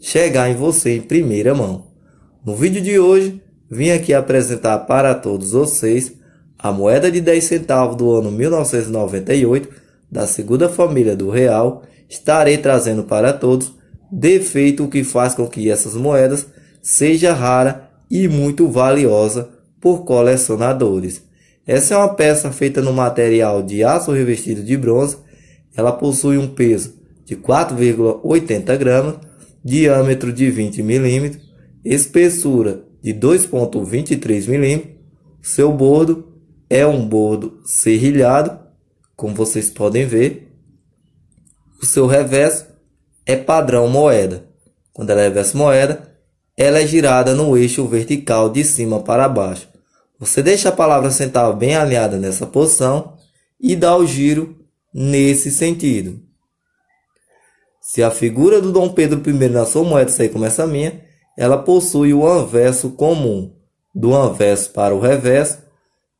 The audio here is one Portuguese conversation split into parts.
chegar em você em primeira mão. No vídeo de hoje, vim aqui apresentar para todos vocês a moeda de 10 centavos do ano 1998 da segunda família do real. Estarei trazendo para todos defeito que faz com que essas moedas seja rara e muito valiosa por colecionadores. Essa é uma peça feita no material de aço revestido de bronze. Ela possui um peso de 4,80 gramas diâmetro de 20 mm, espessura de 2.23 mm, seu bordo é um bordo serrilhado, como vocês podem ver. O seu reverso é padrão moeda. Quando ela é reverso moeda, ela é girada no eixo vertical de cima para baixo. Você deixa a palavra central bem alinhada nessa posição e dá o giro nesse sentido. Se a figura do Dom Pedro I na sua moeda sair como essa minha, ela possui o anverso comum. Do anverso para o reverso,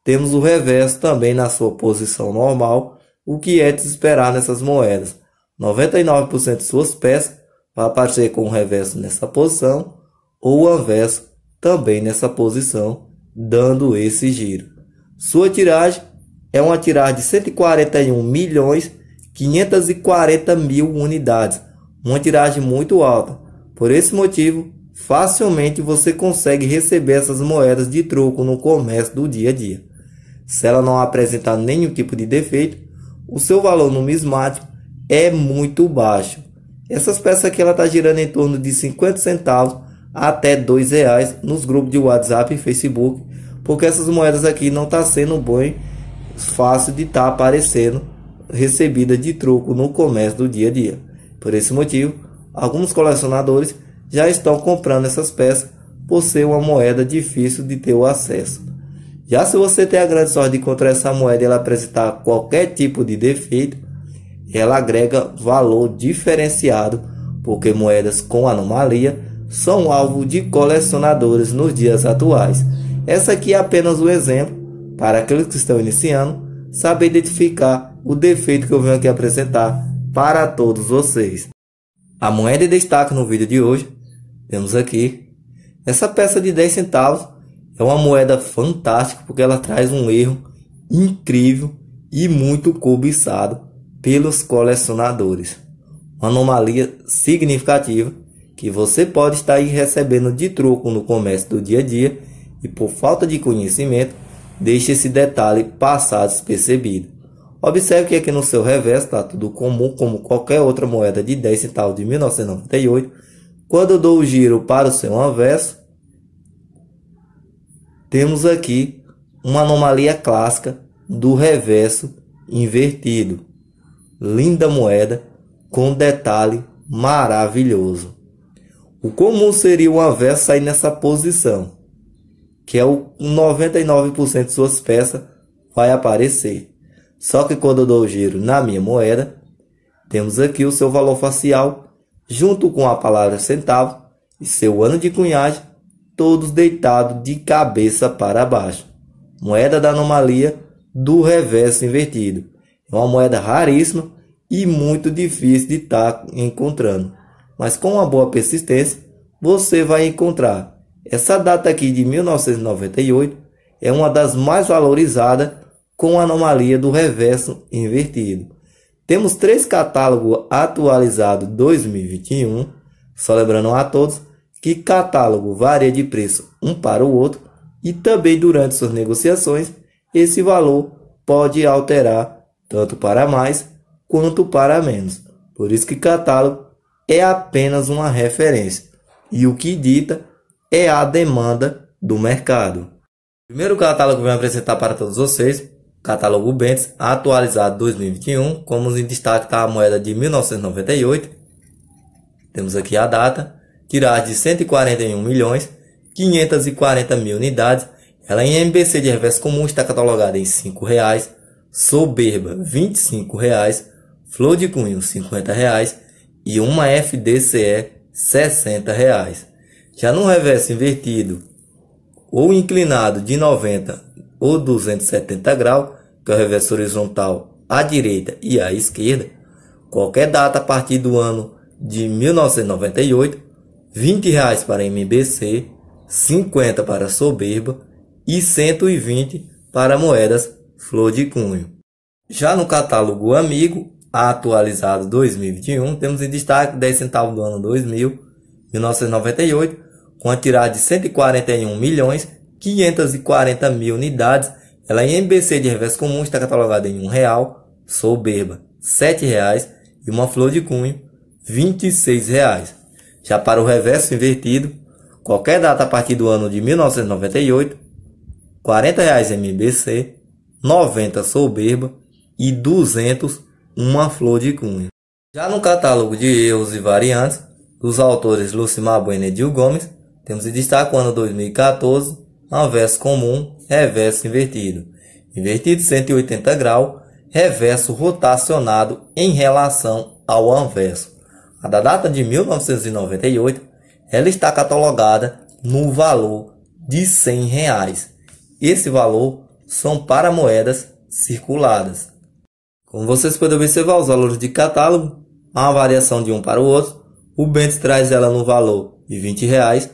temos o reverso também na sua posição normal, o que é de se esperar nessas moedas. 99% de suas peças vai aparecer com o reverso nessa posição ou o anverso também nessa posição, dando esse giro. Sua tiragem é uma tiragem de 141 milhões 540 mil unidades, uma tiragem muito alta. Por esse motivo, facilmente você consegue receber essas moedas de troco no comércio do dia a dia. Se ela não apresentar nenhum tipo de defeito, o seu valor numismático é muito baixo. Essas peças aqui ela está girando em torno de 50 centavos até 2 reais nos grupos de WhatsApp e Facebook, porque essas moedas aqui não está sendo bom, fácil de estar tá aparecendo recebida de troco no comércio do dia a dia. Por esse motivo, alguns colecionadores já estão comprando essas peças por ser uma moeda difícil de ter o acesso. Já se você tem a grande sorte de encontrar essa moeda e ela apresentar qualquer tipo de defeito, ela agrega valor diferenciado, porque moedas com anomalia são alvo de colecionadores nos dias atuais. Essa aqui é apenas um exemplo para aqueles que estão iniciando saber identificar o defeito que eu venho aqui apresentar para todos vocês. A moeda de destaque no vídeo de hoje, temos aqui essa peça de 10 centavos. É uma moeda fantástica porque ela traz um erro incrível e muito cobiçado pelos colecionadores. Uma anomalia significativa que você pode estar aí recebendo de troco no comércio do dia a dia e por falta de conhecimento, deixa esse detalhe passar despercebido. Observe que aqui no seu reverso está tudo comum, como qualquer outra moeda de 10 centavos de 1998. Quando eu dou o giro para o seu anverso, temos aqui uma anomalia clássica do reverso invertido. Linda moeda com detalhe maravilhoso. O comum seria o anverso sair nessa posição, que é o 99% de suas peças vai aparecer. Só que quando eu dou o giro na minha moeda, temos aqui o seu valor facial, junto com a palavra centavo e seu ano de cunhagem, todos deitados de cabeça para baixo. Moeda da anomalia do reverso invertido. É uma moeda raríssima e muito difícil de estar tá encontrando. Mas com uma boa persistência, você vai encontrar. Essa data aqui de 1998 é uma das mais valorizadas com a anomalia do reverso invertido. Temos três catálogos atualizados 2021, só lembrando a todos que catálogo varia de preço um para o outro e também durante suas negociações esse valor pode alterar tanto para mais quanto para menos. Por isso que catálogo é apenas uma referência e o que dita é a demanda do mercado. O primeiro catálogo que eu vou apresentar para todos vocês catálogo Bentes, atualizado 2021, como em destaque está a moeda de 1998, temos aqui a data, tiragem de 141 milhões, 540 mil unidades, ela em MBC de reverso comum está catalogada em R$ 5,00, Soberba R$ 25,00, Flor de Cunho R$ 50,00 e uma FDCE R$ reais. Já no reverso invertido ou inclinado de 90 ou 270 graus, que é o reverso horizontal à direita e à esquerda, qualquer data a partir do ano de 1998, R$ 20 reais para MBC, 50 para Soberba e 120 para moedas flor de cunho. Já no catálogo Amigo, atualizado 2021, temos em destaque 10 centavos do ano 2000, 1998, com a tirada de 141 milhões 540 mil unidades. Ela em MBC de reverso comum está catalogada em R$ 1,00, soberba R$ 7,00 e uma flor de cunho R$ 26,00. Já para o reverso invertido, qualquer data a partir do ano de 1998, R$ 40,00 MBC, 90,00 soberba e 200,00 uma flor de cunho. Já no catálogo de erros e variantes, dos autores Lucimar Bueno e Edil Gomes, temos em destaque o ano 2014, Anverso comum, reverso invertido. Invertido 180 graus, reverso rotacionado em relação ao anverso. A da data de 1998, ela está catalogada no valor de 100 reais. Esse valor são para moedas circuladas. Como vocês podem observar, os valores de catálogo, há uma variação de um para o outro. O Bento traz ela no valor de 20 reais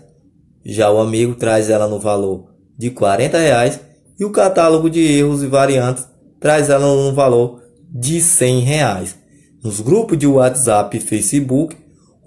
já o amigo traz ela no valor de R$ 40 reais, e o catálogo de erros e variantes traz ela no valor de R$ 100. Reais. Nos grupos de WhatsApp e Facebook,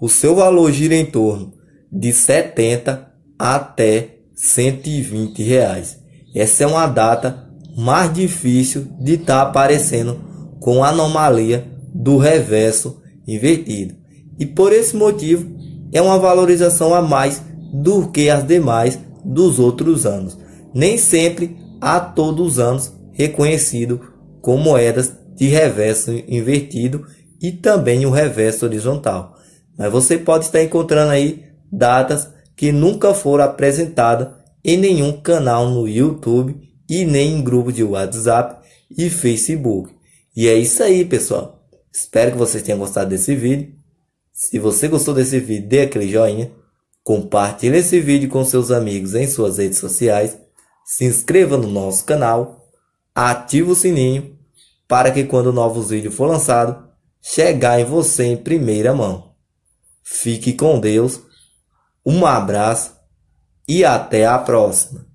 o seu valor gira em torno de R$ 70 até R$ 120. Reais. Essa é uma data mais difícil de estar tá aparecendo com a anomalia do reverso invertido. E por esse motivo, é uma valorização a mais do que as demais dos outros anos. Nem sempre a todos os anos reconhecido com moedas de reverso invertido e também o reverso horizontal. Mas você pode estar encontrando aí datas que nunca foram apresentadas em nenhum canal no YouTube e nem em grupo de WhatsApp e Facebook. E é isso aí, pessoal. Espero que vocês tenham gostado desse vídeo. Se você gostou desse vídeo, dê aquele joinha. Compartilhe esse vídeo com seus amigos em suas redes sociais. Se inscreva no nosso canal. Ative o sininho para que quando novos vídeos for lançado, chegar em você em primeira mão. Fique com Deus. Um abraço e até a próxima.